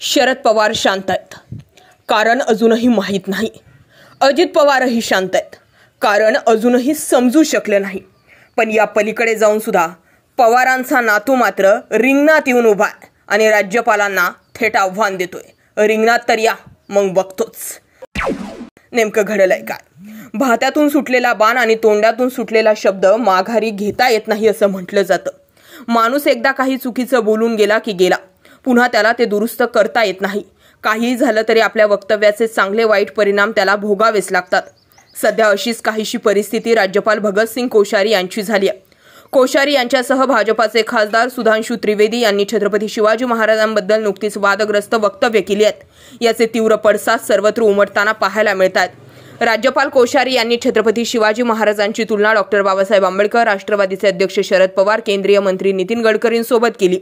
शरद पवार शांत आहेत कारण अजूनही माहीत नाही अजित पवारही शांत आहेत कारण अजूनही समजू शकले नाही पण या पलीकडे जाऊन सुद्धा पवारांचा नातू मात्र रिंगणात येऊन उभा आहे आणि राज्यपालांना थेट आव्हान देतोय रिंगणात तर या मग बघतोच नेमकं घडलंय काय भात्यातून सुटलेला बाण आणि तोंडातून सुटलेला शब्द माघारी घेता येत नाही असं म्हटलं जातं माणूस एकदा काही चुकीचं बोलून गेला की गेला पुन्हा त्याला ते दुरुस्त करता येत नाही काहीही झालं तरी आपल्या वक्तव्याचे चांगले वाईट परिणाम त्याला भोगावेच लागतात सध्या अशीच काहीशी परिस्थिती राज्यपाल भगतसिंग कोश्यारी यांची झाली आहे कोश्यारी यांच्यासह भाजपाचे खासदार सुधांशू त्रिवेदी यांनी छत्रपती शिवाजी महाराजांबद्दल नुकतीच वादग्रस्त वक्तव्य केली आहेत याचे तीव्र पडसाद सर्वत्र उमटताना पाहायला मिळत आहेत राज्यपाल कोश्यारी यांनी छत्रपती शिवाजी महाराजांची तुलना डॉक्टर बाबासाहेब आंबेडकर राष्ट्रवादीचे अध्यक्ष शरद पवार केंद्रीय मंत्री नितीन गडकरींसोबत केली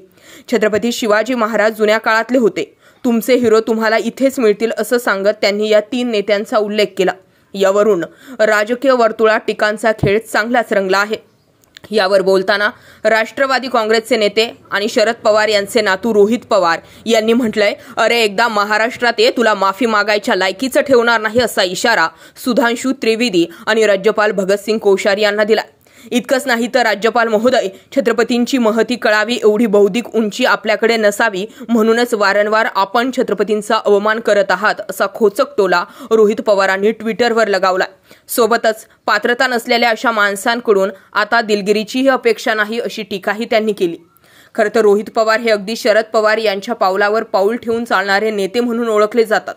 छत्रपती शिवाजी महाराज जुन्या काळातले होते तुमचे हिरो तुम्हाला इथेच मिळतील असं सांगत त्यांनी या तीन नेत्यांचा उल्लेख केला यावरून राजकीय वर्तुळात टीकांचा खेळ चांगलाच रंगला आहे यावर बोलताना राष्ट्रवादी काँग्रेसचे नेते आणि शरद पवार यांचे नातू रोहित पवार यांनी म्हटलंय अरे एकदा महाराष्ट्रात ये तुला माफी मागायच्या लायकीचं ठेवणार नाही असा इशारा सुधांशू त्रिवेदी आणि राज्यपाल भगतसिंग कोश्यारी यांना दिला इतकंच नाही तर राज्यपाल महोदय छत्रपतींची महती कळावी एवढी बौद्धिक उंची आपल्याकडे नसावी म्हणूनच वारंवार आपण छत्रपतींचा अवमान करत आहात असा खोचक टोला रोहित पवारांनी ट्विटरवर लगावला सोबतच पात्रता नसलेल्या अशा माणसांकडून आता दिलगिरीचीही अपेक्षा नाही अशी टीकाही त्यांनी केली खरं तर रोहित पवार हे अगदी शरद पवार यांच्या पावलावर पाऊल ठेवून चालणारे नेते म्हणून ओळखले जातात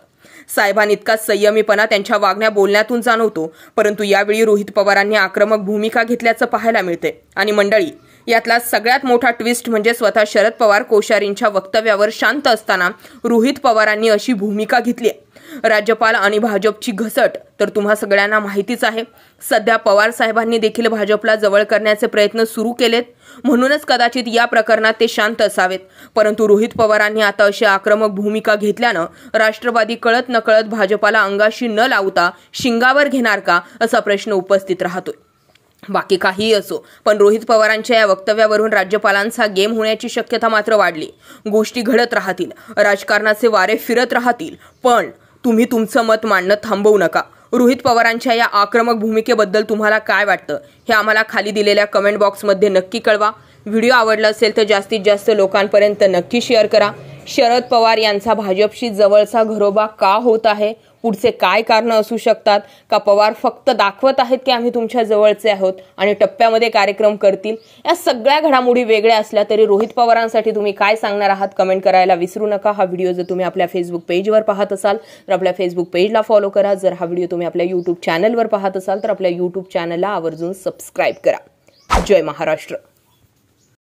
साहेबांइतका संयमीपणा त्यांच्या वागण्या बोलण्यातून जाणवतो परंतु यावेळी रोहित पवारांनी आक्रमक भूमिका घेतल्याचं पाहायला मिळते आणि मंडळी यातला सगळ्यात मोठा ट्विस्ट म्हणजे स्वतः शरद पवार कोश्यारींच्या वक्तव्यावर शांत असताना रोहित पवारांनी अशी भूमिका घेतली आहे राज्यपाल आणि भाजपची घसट तर तुम्हा सगळ्यांना माहितीच आहे सध्या पवार साहेबांनी देखील भाजपला जवळ करण्याचे प्रयत्न सुरू केलेत म्हणूनच कदाचित या प्रकरणात ते शांत असावेत परंतु रोहित पवारांनी आता अशी आक्रमक भूमिका घेतल्यानं राष्ट्रवादी कळत नकळत भाजपाला अंगाशी न लावता शिंगावर घेणार का असा प्रश्न उपस्थित राहतोय बाकी काही असो पण रोहित पवारांच्या या वक्तव्यावरून राज्यपालांचा गेम होण्याची शक्यता मात्र वाढली गोष्टी घडत राहतील राजकारणाचे वारे फिरत राहतील पण तुम्ही तुमचं मत मांडणं थांबवू नका रोहित पवारांच्या या आक्रमक भूमिकेबद्दल तुम्हाला काय वाटतं हे आम्हाला खाली दिलेल्या कमेंट बॉक्समध्ये नक्की कळवा व्हिडिओ आवडला असेल तर जास्तीत जास्त लोकांपर्यंत नक्की शेअर करा शरद पवार यांचा भाजपशी जवळचा घरोबा का होत आहे पुढचे काय कारण असू शकतात का पवार फक्त दाखवत आहेत की आम्ही तुमच्या जवळचे आहोत आणि टप्प्यामध्ये कार्यक्रम करतील या सगळ्या घडामोडी वेगळ्या असल्या तरी रोहित पवारांसाठी तुम्ही काय सांगणार आहात कमेंट करायला विसरू नका हा व्हिडिओ जर तुम्ही आपल्या फेसबुक पेजवर पाहत असाल तर आपल्या फेसबुक पेजला फॉलो करा जर हा व्हिडिओ तुम्ही आपल्या यूट्यूब चॅनलवर पाहत असाल तर आपल्या यूट्यूब चॅनलला आवर्जून सबस्क्राईब करा जय महाराष्ट्र